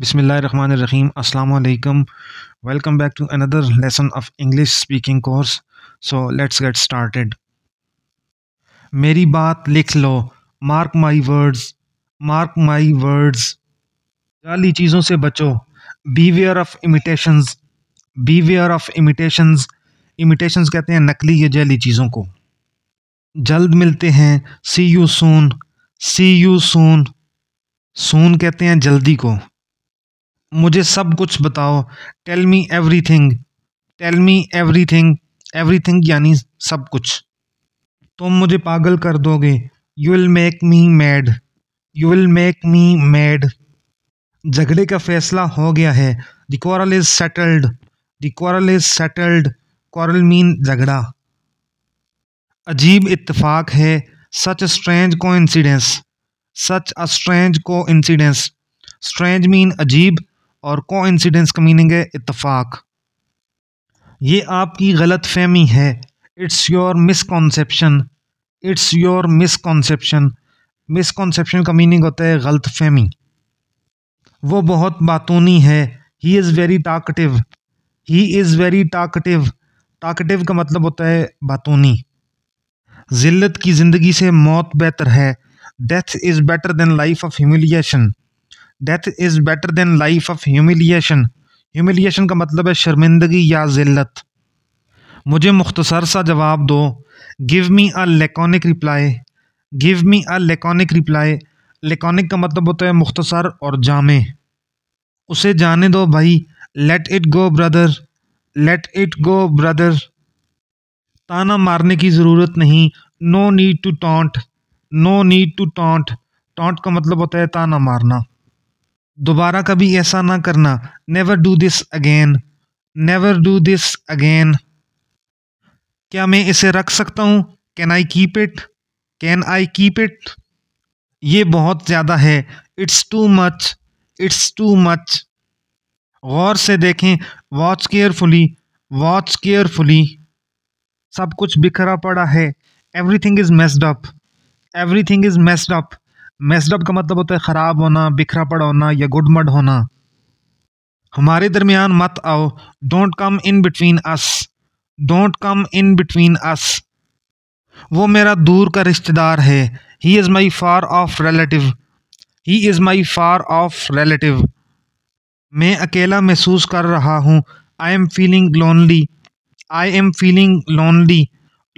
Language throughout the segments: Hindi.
बिसमीम् अल्लाम welcome back to another lesson of English speaking course so let's get started मेरी बात लिख लो mark my words mark my words जाली चीज़ों से बचो beware of imitations beware of imitations imitations कहते हैं नकली या जाली चीज़ों को जल्द मिलते हैं सी you soon C you soon सोन कहते हैं जल्दी को मुझे सब कुछ बताओ tell me everything tell me everything everything यानी सब कुछ तुम मुझे पागल कर दोगे you will make me mad you will make me mad झगड़े का फैसला हो गया है the quarrel is settled the quarrel is settled quarrel mean झगड़ा अजीब इतफाक है such strange coincidence such a strange coincidence strange mean अजीब और को इंसिडेंस का मीनिंग है इतफाक़ ये आपकी गलत फहमी है it's your misconception it's your misconception misconception का मीनिंग होता है गलत फहमी वो बहुत बातूनी है he is very talkative he is very talkative talkative का मतलब होता है बातूनी जिल्लत की ज़िंदगी से मौत बेहतर है death is better than life of humiliation death is better than life of humiliation humiliation का मतलब है शर्मिंदगी या जिल्लत मुझे मुख्तसर सा जवाब दो give me a laconic reply give me a laconic reply laconic का मतलब होता है मुख्तसर और जामे उसे जाने दो भाई let it go brother let it go brother ताना मारने की ज़रूरत नहीं no need to taunt no need to taunt taunt का मतलब होता है ताना मारना दोबारा कभी ऐसा ना करना never do this again never do this again क्या मैं इसे रख सकता हूँ can I keep it can I keep it ये बहुत ज़्यादा है it's too much it's too much गौर से देखें वॉच केयरफुली वॉच केयरफुली सब कुछ बिखरा पड़ा है everything is messed up thing is messed up messed up का मतलब होता है ख़राब होना बिखरा पड़ होना या गुडमड होना हमारे दरमियान मत आओ don't come in between us don't come in between us वो मेरा दूर का रिश्तेदार है he is my far off relative he is my far off relative मैं अकेला महसूस कर रहा हूँ I am feeling lonely I am feeling lonely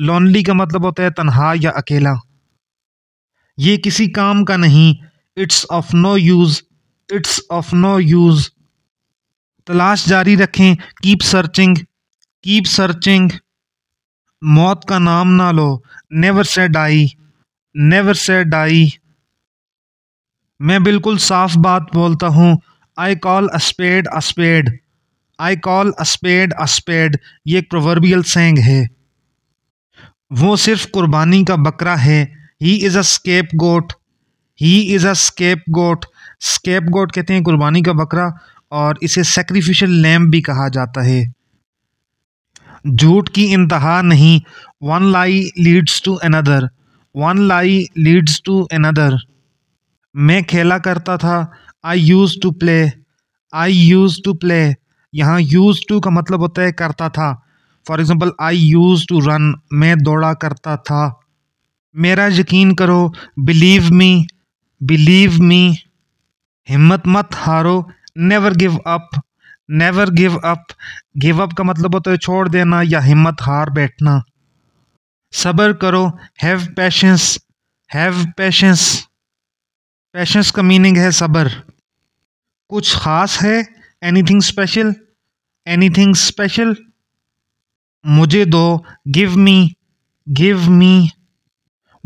lonely का मतलब होता है तनहा या अकेला ये किसी काम का नहीं it's of no use it's of no use तलाश जारी रखें कीप सर्चिंग कीप सर्चिंग मौत का नाम ना लो never say die never say die मैं बिल्कुल साफ बात बोलता हूँ आई कॉल अस्पेड अस्पेड आई कॉल अस्पेड अस्पेड ये एक प्रोवर्बियल सेंग है वो सिर्फ कुर्बानी का बकरा है he is a scapegoat he is a scapegoat scapegoat कहते हैं कुर्बानी का बकरा और इसे सेक्रीफिशल लैम्प भी कहा जाता है झूठ की इंतहा नहीं one lie leads to another one lie leads to another मैं खेला करता था I used to play I used to play यहाँ यूज़ टू का मतलब होता है करता था for example I used to run मैं दौड़ा करता था मेरा यकीन करो बिलीव मी बिलीव मी हिम्मत मत हारो never give up never give up give up का मतलब होता है छोड़ देना या हिम्मत हार बैठना सब्र करो have patience have patience patience का मीनिंग है सब्र कुछ ख़ास है एनीथिंग स्पेशल एनीथिंग स्पेशल मुझे दो give me give me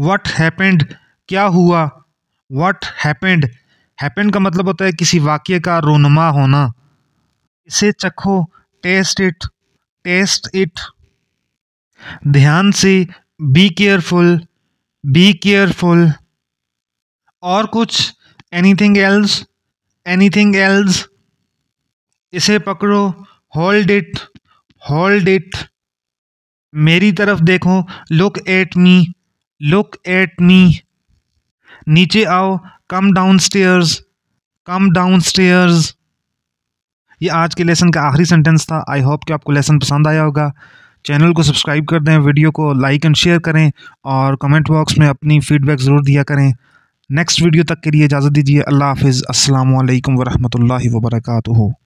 what happened क्या हुआ व्हाट हैपेंड हैपेंड का मतलब होता है किसी वाक्य का रोनमा होना इसे चखो टेस्ट इट टेस्ट इट ध्यान से बी केयरफुल बी केयरफुल और कुछ एनीथिंग एल्स एनीथिंग एल्स इसे पकड़ो होल्ड इट होल्ड इट मेरी तरफ देखो look at me look at me नीचे आओ come downstairs come downstairs ये आज के लेसन का आखिरी सेंटेंस था आई होप कि आपको लेसन पसंद आया होगा चैनल को सब्सक्राइब कर दें वीडियो को लाइक एंड शेयर करें और कमेंट बॉक्स में अपनी फ़ीडबैक ज़रूर दिया करें नेक्स्ट वीडियो तक के लिए इजाज़त दीजिए अल्लाह हाफिज़ अल्लाम वरहमल वर्का